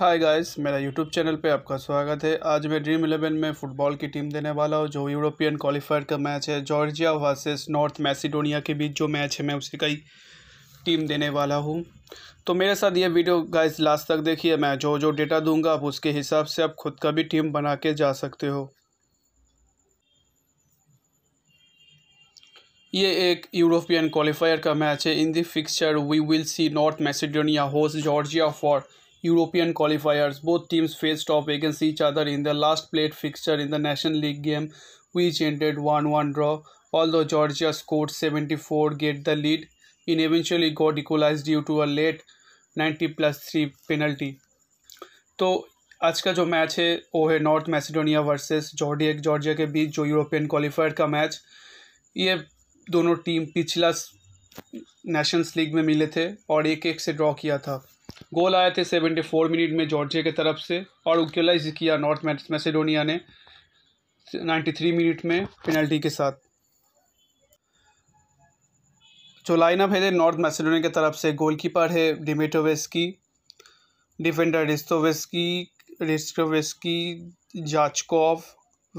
हाय guys मेरा YouTube channel पे आपका स्वागत है आज मैं ड्रीम इलेवन में फुटबॉल की टीम देने वाला हूँ जो यूरोपियन क्वालिफायर का मैच है जॉर्जिया वर्सेस नॉर्थ मैसिडोनिया के बीच जो मैच है मैं उसी का ही टीम देने वाला हूँ तो मेरे साथ ये वीडियो गाइस लास्ट तक देखिए मैं जो जो डेटा दूंगा आप उसके हिसाब से आप खुद का भी टीम बना के जा सकते हो ये एक यूरोपियन क्वालिफायर का मैच है in the fixture we will see North Macedonia host Georgia for European qualifiers. Both teams faced off against each other in their last played fixture in the National League game, which ended 1 1 draw. Although Georgia scored 74, get the lead, it eventually got equalized due to a late 90 plus three penalty तो आज का जो match है वो है North Macedonia versus Georgia Georgia के बीच जो यूरोपियन क्वालिफायर का मैच ये दोनों टीम पिछला नेशंस लीग में मिले थे और एक एक से ड्रॉ किया था गोल आए थे सेवेंटी फोर मिनट में जॉर्जिया की तरफ से और इक्वलाइज किया नॉर्थ मैसेडोनिया ने नाइन्टी थ्री मिनट में पेनल्टी के साथ जो अप है नॉर्थ मैसेडोनिया की तरफ से गोलकीपर है डिमेटोवेस्की डिफेंडर रिस्तोवेस्की रिस्टोवेस्की जाचकोव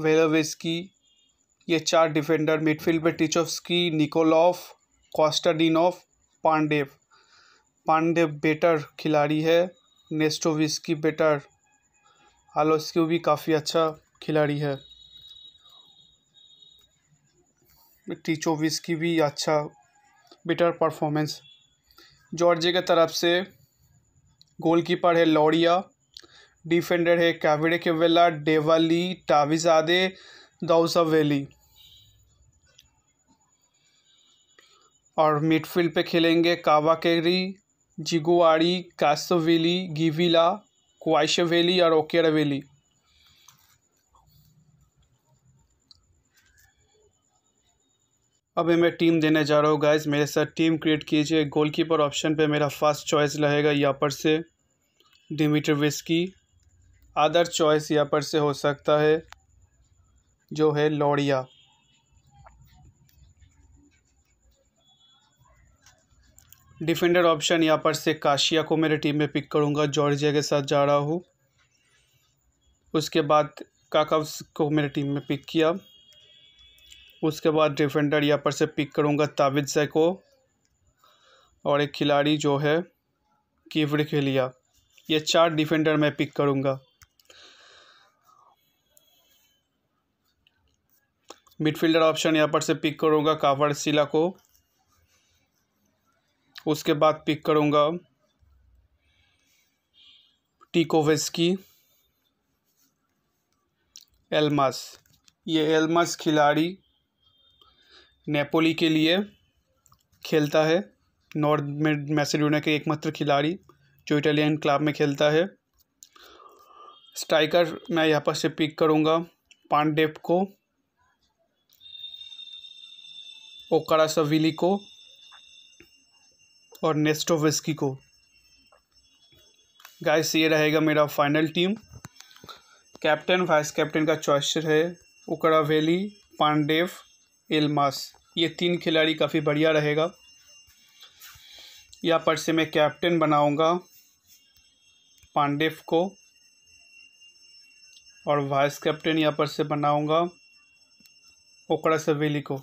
वेलोवेस्की ये चार डिफेंडर मिडफील्ड पर टीचोवस्की निकोलॉफ कॉस्टाडिनोव पांडेव पांडे बेटर खिलाड़ी है नेस्टोविस्की बेटर आलोस्क्यू भी काफ़ी अच्छा खिलाड़ी है टीचोविस्की भी अच्छा बेटर परफॉर्मेंस जॉर्जे के तरफ से गोलकीपर है लॉरिया डिफेंडर है कैविडे केवेला डेवाली टाविजादे दाउसावेली और मिडफील्ड पे खेलेंगे केरी जिगुआड़ी कासवेली गिविला क्वाइशवेली और ओकेरवेली अभी मैं टीम देने जा रहा हूँ गाइज मेरे साथ टीम क्रिएट कीजिए गोलकीपर ऑप्शन पे मेरा फर्स्ट चॉइस रहेगा यहाँ पर से डिमिटर विस्की अदर चॉइस यहाँ पर से हो सकता है जो है लोड़िया डिफेंडर ऑप्शन यहाँ पर से काशिया को मेरे टीम में पिक करूँगा जॉर्जिया के साथ जा रहा हूँ उसके बाद काकाउस को मेरे टीम में पिक किया उसके बाद डिफेंडर यहाँ पर से पिक करूँगा ताविज़ को और एक खिलाड़ी जो है कीवड़ के लिया ये चार डिफेंडर मैं पिक करूँगा मिडफील्डर ऑप्शन यहाँ पर से पिक करूँगा कावर सिला को उसके बाद पिक करूँगा की एलमास ये एलमास खिलाड़ी नेपोली के लिए खेलता है नॉर्थ में मैसेडोनिया के एकमात्र खिलाड़ी जो इटालियन क्लब में खेलता है स्ट्राइकर मैं यहाँ पर से पिक करूँगा पांडेप को ओकारा सविली को और नेस्टोविस्की को गाइस ये रहेगा मेरा final team captain vice captain का चॉइस है उकड़ावेली पांडेव एलमास ये तीन खिलाड़ी काफ़ी बढ़िया रहेगा यहाँ पर से मैं कैप्टन बनाऊंगा पांडेव को और वाइस कैप्टन यहाँ पर से बनाऊंगा ओकड़ा सवेली को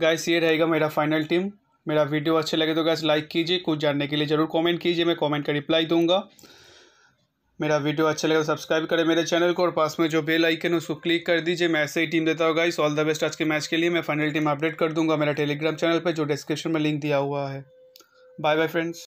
गाइस ये रहेगा मेरा फाइनल टीम मेरा वीडियो अच्छे लगे तो गैस लाइक कीजिए कुछ जानने के लिए ज़रूर कमेंट कीजिए मैं कमेंट का रिप्लाई दूंगा मेरा वीडियो अच्छा लगे तो सब्सक्राइब करें मेरे चैनल को और पास में जो बेल आइकन है उसको क्लिक कर दीजिए मैं ऐसे ही टीम देता हूँ गाइस ऑल द बेस्ट आज के मैच के लिए मैं फाइनल टीम अपडेट कर दूंगा मेरा टेलीग्राम चैनल पर जो डिस्क्रिप्शन में लिंक दिया हुआ है बाय बाय फ्रेंड्स